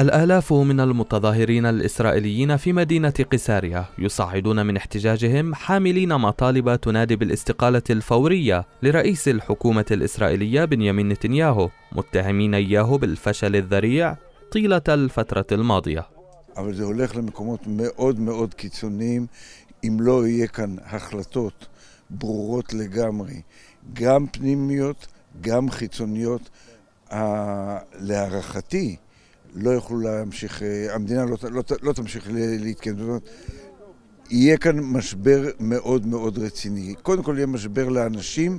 الآلاف من المتظاهرين الإسرائيليين في مدينة قيساريا يصعدون من احتجاجهم حاملين مطالب تنادي بالاستقالة الفورية لرئيس الحكومة الإسرائيلية بنيامين نتنياهو متهمين إياه بالفشل الذريع طيلة الفترة الماضية. גם פנימיות, גם חיצוניות. להערכתי, לא יוכלו להמשיך, המדינה לא, לא, לא תמשיך להתקיים. זאת אומרת, יהיה כאן משבר מאוד מאוד רציני. קודם כל יהיה משבר לאנשים,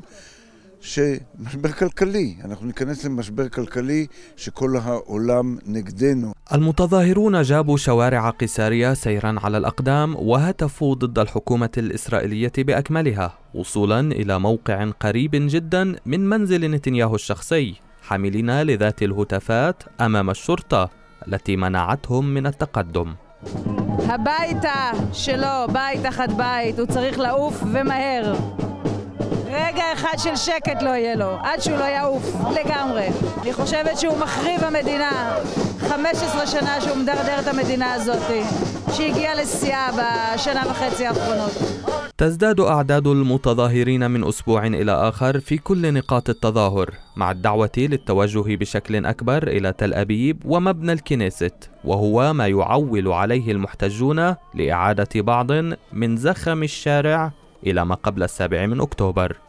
שמשבר כלכלי, אנחנו ניכנס למשבר כלכלי שכל העולם נגדנו. المتظاهرون جابوا شوارع قيسارية سيرا على الأقدام وهتفوا ضد الحكومة الإسرائيلية بأكملها وصولا إلى موقع قريب جدا من منزل نتنياهو الشخصي حاملين لذات الهتافات أمام الشرطة التي منعتهم من التقدم הביתה שלו, בית אחת בית, הוא צריך לעוף ומהר. רגע אחד של שקט לא יהיה לו, עד שהוא לא יעוף לגמרי. אני חושבת שהוא מחריב המדינה. 15 שנה שהוא מדרדר את המדינה הזאת, שהגיעה לשיאה בשנה וחצי האחרונות. تزداد أعداد المتظاهرين من أسبوع إلى آخر في كل نقاط التظاهر مع الدعوة للتوجه بشكل أكبر إلى تل أبيب ومبنى الكنيست وهو ما يعول عليه المحتجون لإعادة بعض من زخم الشارع إلى ما قبل السابع من أكتوبر